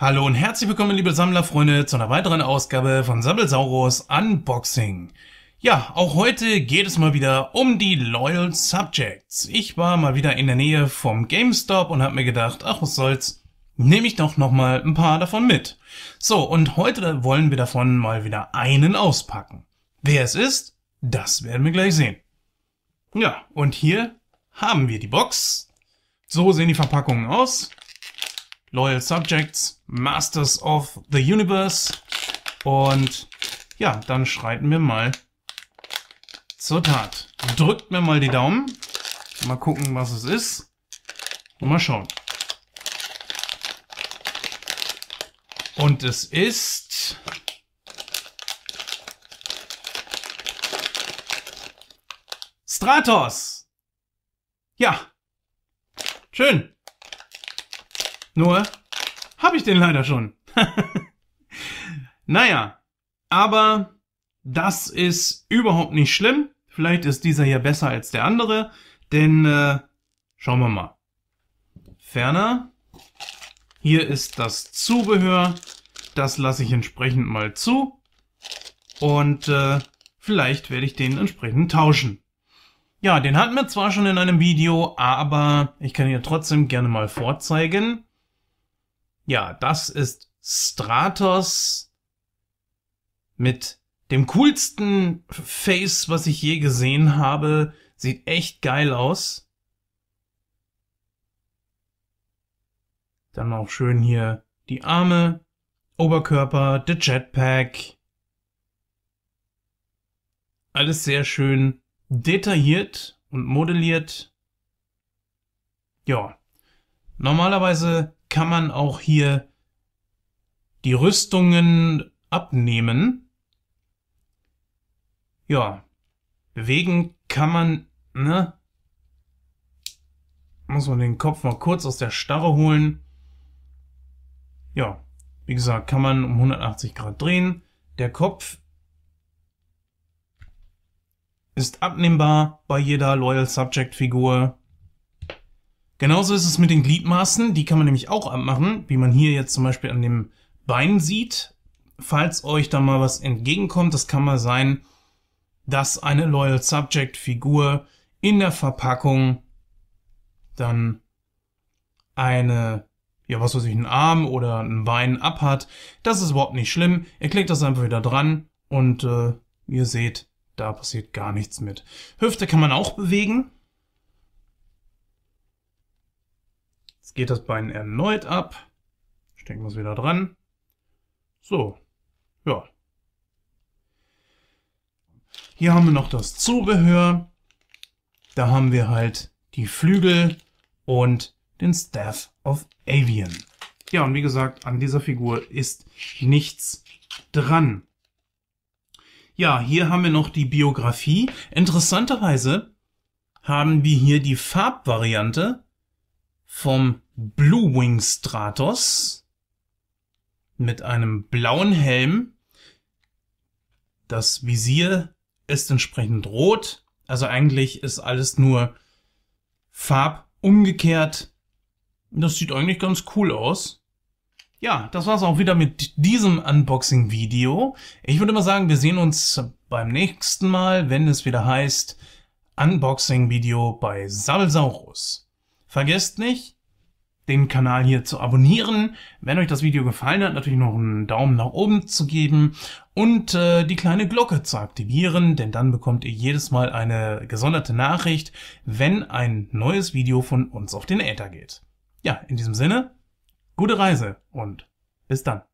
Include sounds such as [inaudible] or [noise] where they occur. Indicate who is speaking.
Speaker 1: Hallo und herzlich willkommen, liebe Sammlerfreunde, zu einer weiteren Ausgabe von Sammelsaurus Unboxing. Ja, auch heute geht es mal wieder um die Loyal Subjects. Ich war mal wieder in der Nähe vom GameStop und habe mir gedacht, ach was soll's, nehme ich doch nochmal ein paar davon mit. So, und heute wollen wir davon mal wieder einen auspacken. Wer es ist, das werden wir gleich sehen. Ja, und hier haben wir die Box. So sehen die Verpackungen aus. Loyal Subjects, Masters of the Universe. Und ja, dann schreiten wir mal zur Tat. Drückt mir mal die Daumen. Mal gucken, was es ist. Und mal schauen. Und es ist... Stratos! Ja. Schön. Nur habe ich den leider schon. [laughs] naja, aber das ist überhaupt nicht schlimm. Vielleicht ist dieser hier besser als der andere, denn äh, schauen wir mal. Ferner, hier ist das Zubehör. Das lasse ich entsprechend mal zu. Und äh, vielleicht werde ich den entsprechend tauschen. Ja, den hatten wir zwar schon in einem Video, aber ich kann hier trotzdem gerne mal vorzeigen. Ja, das ist Stratos mit dem coolsten Face, was ich je gesehen habe. Sieht echt geil aus. Dann auch schön hier die Arme, Oberkörper, der Jetpack. Alles sehr schön detailliert und modelliert. Ja, normalerweise kann man auch hier die Rüstungen abnehmen. Ja, bewegen kann man, ne? Muss man den Kopf mal kurz aus der Starre holen. Ja, wie gesagt, kann man um 180 Grad drehen. Der Kopf ist abnehmbar bei jeder Loyal Subject Figur. Genauso ist es mit den Gliedmaßen, die kann man nämlich auch abmachen, wie man hier jetzt zum Beispiel an dem Bein sieht. Falls euch da mal was entgegenkommt, das kann mal sein, dass eine Loyal Subject Figur in der Verpackung dann eine, ja was weiß ich, einen Arm oder ein Bein abhat. Das ist überhaupt nicht schlimm. Ihr klickt das einfach wieder dran und äh, ihr seht, da passiert gar nichts mit. Hüfte kann man auch bewegen. Jetzt geht das Bein erneut ab. Stecken wir es wieder dran. So, ja. Hier haben wir noch das Zubehör. Da haben wir halt die Flügel und den Staff of Avian. Ja, und wie gesagt, an dieser Figur ist nichts dran. Ja, hier haben wir noch die Biografie. Interessanterweise haben wir hier die Farbvariante vom Blue Wing Stratos mit einem blauen Helm. Das Visier ist entsprechend rot. Also eigentlich ist alles nur Farb umgekehrt. Das sieht eigentlich ganz cool aus. Ja, das war's auch wieder mit diesem Unboxing-Video. Ich würde mal sagen, wir sehen uns beim nächsten Mal, wenn es wieder heißt Unboxing-Video bei Sabelsaurus. Vergesst nicht, den Kanal hier zu abonnieren. Wenn euch das Video gefallen hat, natürlich noch einen Daumen nach oben zu geben und äh, die kleine Glocke zu aktivieren, denn dann bekommt ihr jedes Mal eine gesonderte Nachricht, wenn ein neues Video von uns auf den Äther geht. Ja, in diesem Sinne, gute Reise und bis dann.